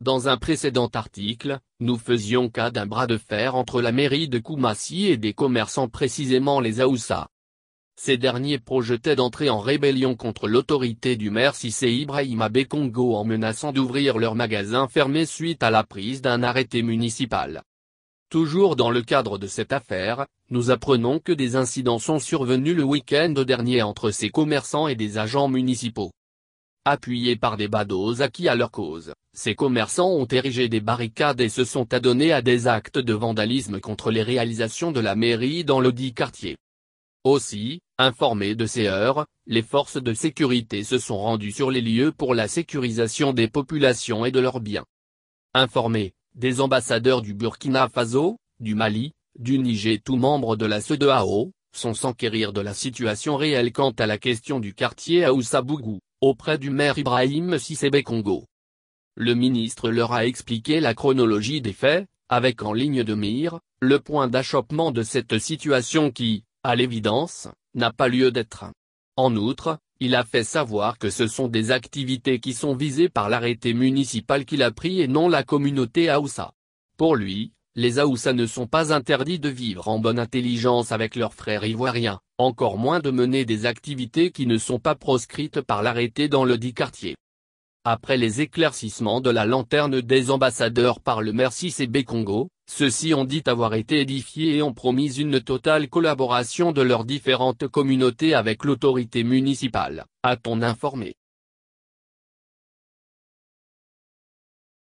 Dans un précédent article, nous faisions cas d'un bras de fer entre la mairie de Koumassi et des commerçants précisément les Aoussa. Ces derniers projetaient d'entrer en rébellion contre l'autorité du maire Sissé Abe Congo en menaçant d'ouvrir leurs magasins fermés suite à la prise d'un arrêté municipal. Toujours dans le cadre de cette affaire, nous apprenons que des incidents sont survenus le week-end dernier entre ces commerçants et des agents municipaux. Appuyés par des badauds acquis à leur cause. Ces commerçants ont érigé des barricades et se sont adonnés à des actes de vandalisme contre les réalisations de la mairie dans le dit quartier. Aussi, informés de ces heures, les forces de sécurité se sont rendues sur les lieux pour la sécurisation des populations et de leurs biens. Informés, des ambassadeurs du Burkina Faso, du Mali, du Niger tous membres de la CEDEAO, sont s'enquérir de la situation réelle quant à la question du quartier à Oussabougou, auprès du maire Ibrahim Sissébé Congo. Le ministre leur a expliqué la chronologie des faits, avec en ligne de mire, le point d'achoppement de cette situation qui, à l'évidence, n'a pas lieu d'être. En outre, il a fait savoir que ce sont des activités qui sont visées par l'arrêté municipal qu'il a pris et non la communauté Aoussa. Pour lui, les Aoussa ne sont pas interdits de vivre en bonne intelligence avec leurs frères ivoiriens, encore moins de mener des activités qui ne sont pas proscrites par l'arrêté dans le dit quartier après les éclaircissements de la lanterne des ambassadeurs par le Merci CB Congo, ceux-ci ont dit avoir été édifiés et ont promis une totale collaboration de leurs différentes communautés avec l'autorité municipale, a-t-on informé.